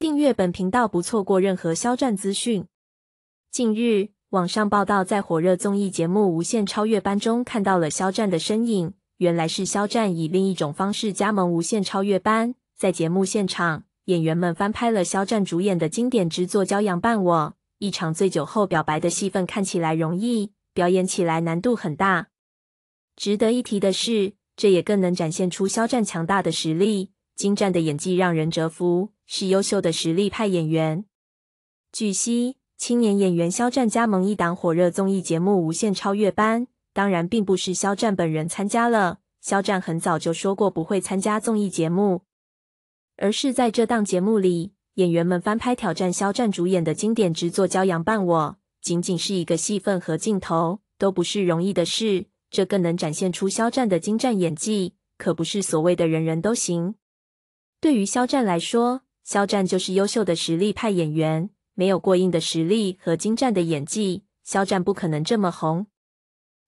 订阅本频道，不错过任何肖战资讯。近日，网上报道在火热综艺节目《无限超越班》中看到了肖战的身影。原来是肖战以另一种方式加盟《无限超越班》。在节目现场，演员们翻拍了肖战主演的经典之作《骄阳伴我》，一场醉酒后表白的戏份看起来容易，表演起来难度很大。值得一提的是，这也更能展现出肖战强大的实力。精湛的演技让人折服，是优秀的实力派演员。据悉，青年演员肖战加盟一档火热综艺节目《无限超越班》，当然并不是肖战本人参加了。肖战很早就说过不会参加综艺节目，而是在这档节目里，演员们翻拍挑战肖战主演的经典之作《骄阳伴我》，仅仅是一个戏份和镜头，都不是容易的事。这更能展现出肖战的精湛演技，可不是所谓的人人都行。对于肖战来说，肖战就是优秀的实力派演员。没有过硬的实力和精湛的演技，肖战不可能这么红。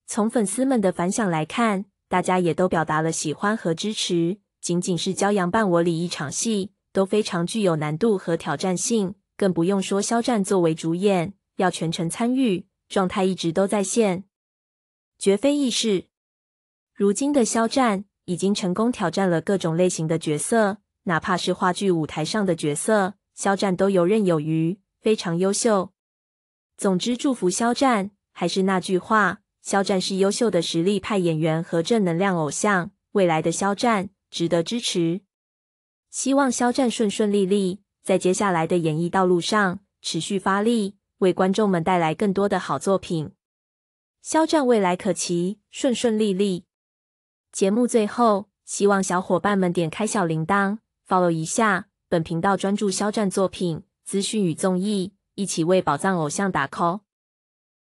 从粉丝们的反响来看，大家也都表达了喜欢和支持。仅仅是《骄阳伴我》里一场戏都非常具有难度和挑战性，更不用说肖战作为主演要全程参与，状态一直都在线，绝非易事。如今的肖战已经成功挑战了各种类型的角色。哪怕是话剧舞台上的角色，肖战都游刃有余，非常优秀。总之，祝福肖战。还是那句话，肖战是优秀的实力派演员和正能量偶像。未来的肖战值得支持，希望肖战顺顺利利，在接下来的演艺道路上持续发力，为观众们带来更多的好作品。肖战未来可期，顺顺利利。节目最后，希望小伙伴们点开小铃铛。follow 一下本频道，专注肖战作品资讯与综艺，一起为宝藏偶像打 call。